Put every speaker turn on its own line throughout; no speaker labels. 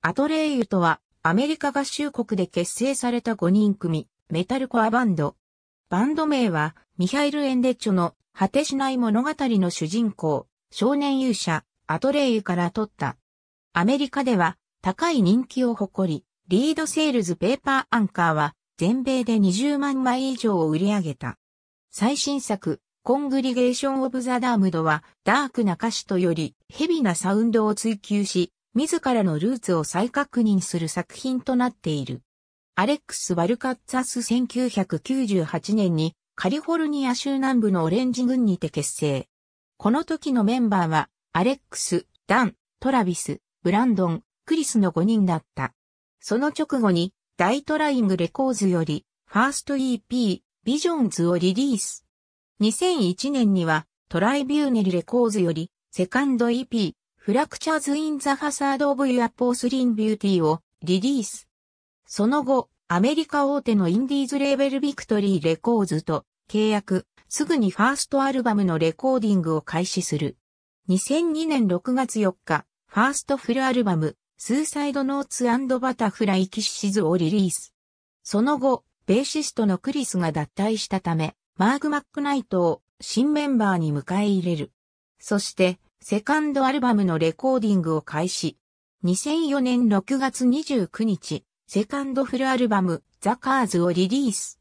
アトレイユとは、アメリカ合衆国で結成された5人組、メタルコアバンド。バンド名は、ミハイル・エンデッチョの果てしない物語の主人公、少年勇者、アトレイユから取った。アメリカでは、高い人気を誇り、リードセールズペーパーアンカーは、全米で20万枚以上を売り上げた。最新作、コングリゲーション・オブ・ザ・ダームドは、ダークな歌詞とより、ヘビなサウンドを追求し、自らのルーツを再確認する作品となっている。アレックス・バルカッツァス1998年にカリフォルニア州南部のオレンジ軍にて結成。この時のメンバーは、アレックス、ダン、トラビス、ブランドン、クリスの5人だった。その直後に、ダイトライングレコーズより、ファースト EP、ビジョンズをリリース。2001年には、トライビューネルレコーズより、セカンド EP、フラクチャーズ・イン・ザ・ハサード・オブ・ユア・ポースリン・ビューティーをリリース。その後、アメリカ大手のインディーズレーベルビクトリー・レコーズと契約、すぐにファーストアルバムのレコーディングを開始する。2002年6月4日、ファーストフルアルバム、スーサイド・ノーツ・バタフライ・キッシズをリリース。その後、ベーシストのクリスが脱退したため、マーグ・マックナイトを新メンバーに迎え入れる。そして、セカンドアルバムのレコーディングを開始。2004年6月29日、セカンドフルアルバム、ザ・カーズをリリース。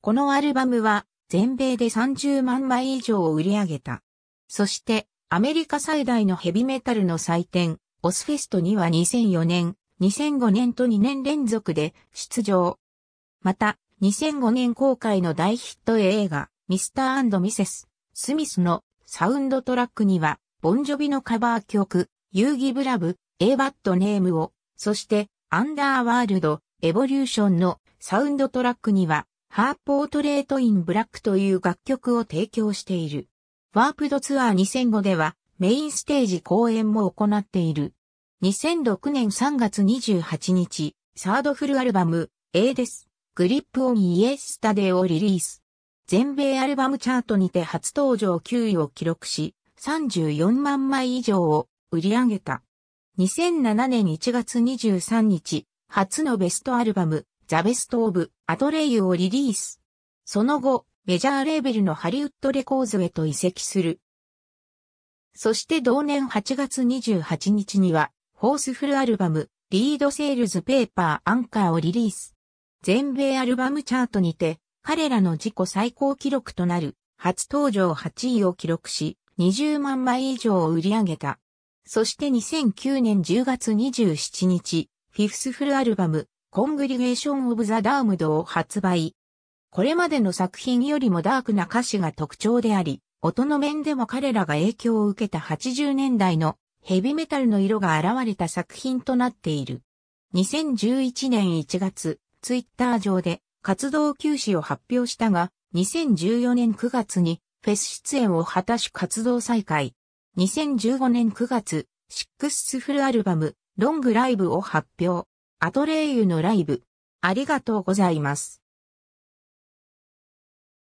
このアルバムは、全米で30万枚以上を売り上げた。そして、アメリカ最大のヘビメタルの祭典、オスフェストには2004年、2005年と2年連続で出場。また、2005年公開の大ヒット映画、ミスターミセス・スミスのサウンドトラックには、ボンジョビのカバー曲、遊戯ブラブ、A バットネームを、そして、アンダーワールド、エボリューションのサウンドトラックには、ハーポートレートインブラックという楽曲を提供している。ワープドツアー2005では、メインステージ公演も行っている。2006年3月28日、サードフルアルバム、A です。グリップオンイエスタデをリリース。全米アルバムチャートにて初登場9位を記録し、34万枚以上を売り上げた。2007年1月23日、初のベストアルバム、ザ・ベスト・オブ・アトレイユをリリース。その後、メジャーレーベルのハリウッドレコーズへと移籍する。そして同年8月28日には、ホースフルアルバム、リードセールズペーパーアンカーをリリース。全米アルバムチャートにて、彼らの自己最高記録となる、初登場8位を記録し、20万枚以上を売り上げた。そして2009年10月27日、フィフスフルアルバム、コングリゲーション・オブ・ザ・ダームドを発売。これまでの作品よりもダークな歌詞が特徴であり、音の面でも彼らが影響を受けた80年代のヘビメタルの色が現れた作品となっている。2011年1月、ツイッター上で活動休止を発表したが、2014年9月にフェス出演を果たし活動再開。2015年9月、シックスフルアルバム、ロングライブを発表。アトレイユのライブ。ありがとうございます。